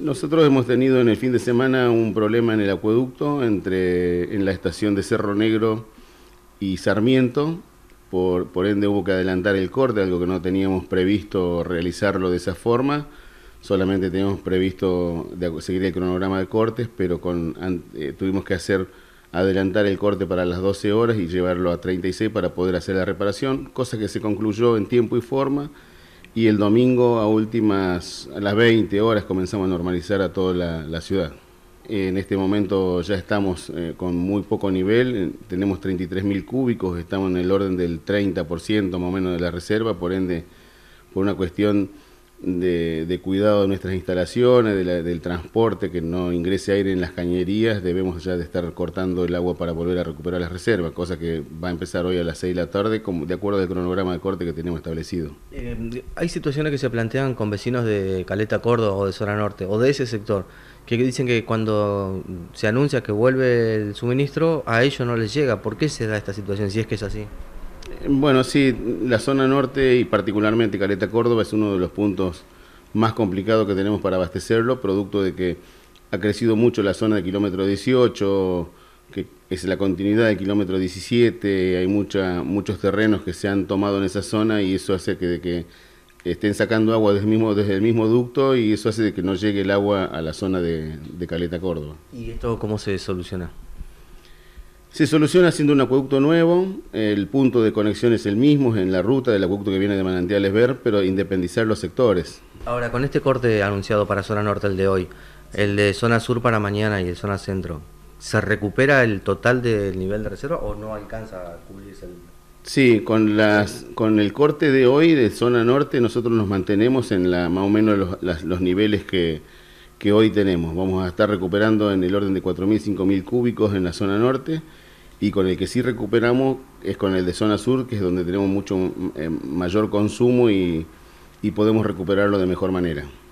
Nosotros hemos tenido en el fin de semana un problema en el acueducto entre en la estación de Cerro Negro y Sarmiento. Por, por ende hubo que adelantar el corte, algo que no teníamos previsto realizarlo de esa forma. Solamente teníamos previsto seguir el cronograma de cortes, pero con, eh, tuvimos que hacer adelantar el corte para las 12 horas y llevarlo a 36 para poder hacer la reparación, cosa que se concluyó en tiempo y forma y el domingo a últimas, a las 20 horas comenzamos a normalizar a toda la, ciudad. En este momento ya estamos eh, con muy poco nivel, eh, tenemos 33.000 cúbicos, estamos en el orden del 30% más o menos de la reserva, por ende, por una cuestión de, cuidado de nuestras instalaciones, del transporte, que no ingrese aire en las cañerías, debemos ya de estar cortando el agua para volver a recuperar las reservas, cosa que va a empezar hoy a las 6 de la tarde, como, de acuerdo al cronograma de corte que tenemos establecido. Eh, hay situaciones que se plantean con vecinos de Caleta Córdoba o de Zona Norte, o de ese sector, que dicen que cuando se anuncia que vuelve el suministro, a ellos no les llega. ¿Por qué se da esta situación si es que es así? Bueno, sí, la zona norte y particularmente Caleta Córdoba es uno de los puntos más complicados que tenemos para abastecerlo, producto de que ha crecido mucho la zona de kilómetro 18, que es la continuidad de kilómetro 17, hay mucha, muchos terrenos que se han tomado en esa zona y eso hace que, de que estén sacando agua desde el, mismo, desde el mismo ducto y eso hace de que no llegue el agua a la zona de, de Caleta Córdoba. ¿Y esto cómo se soluciona? Se soluciona haciendo un acueducto nuevo, el punto de conexión es el mismo, en la ruta del acueducto que viene de Manantiales Ver, pero independizar los sectores. Ahora, con este corte anunciado para zona norte, el de hoy, el de zona sur para mañana y el zona centro, ¿se recupera el total del nivel de reserva o no alcanza a cubrirse el... Sí, con, las, con el corte de hoy de zona norte nosotros nos mantenemos en la, más o menos los niveles que, que hoy tenemos. Vamos a estar recuperando en el orden de 4.000, 5.000 cúbicos en la zona norte y con el que sí recuperamos es con el de zona sur, que es donde tenemos mucho eh, mayor consumo y podemos recuperarlo de mejor manera.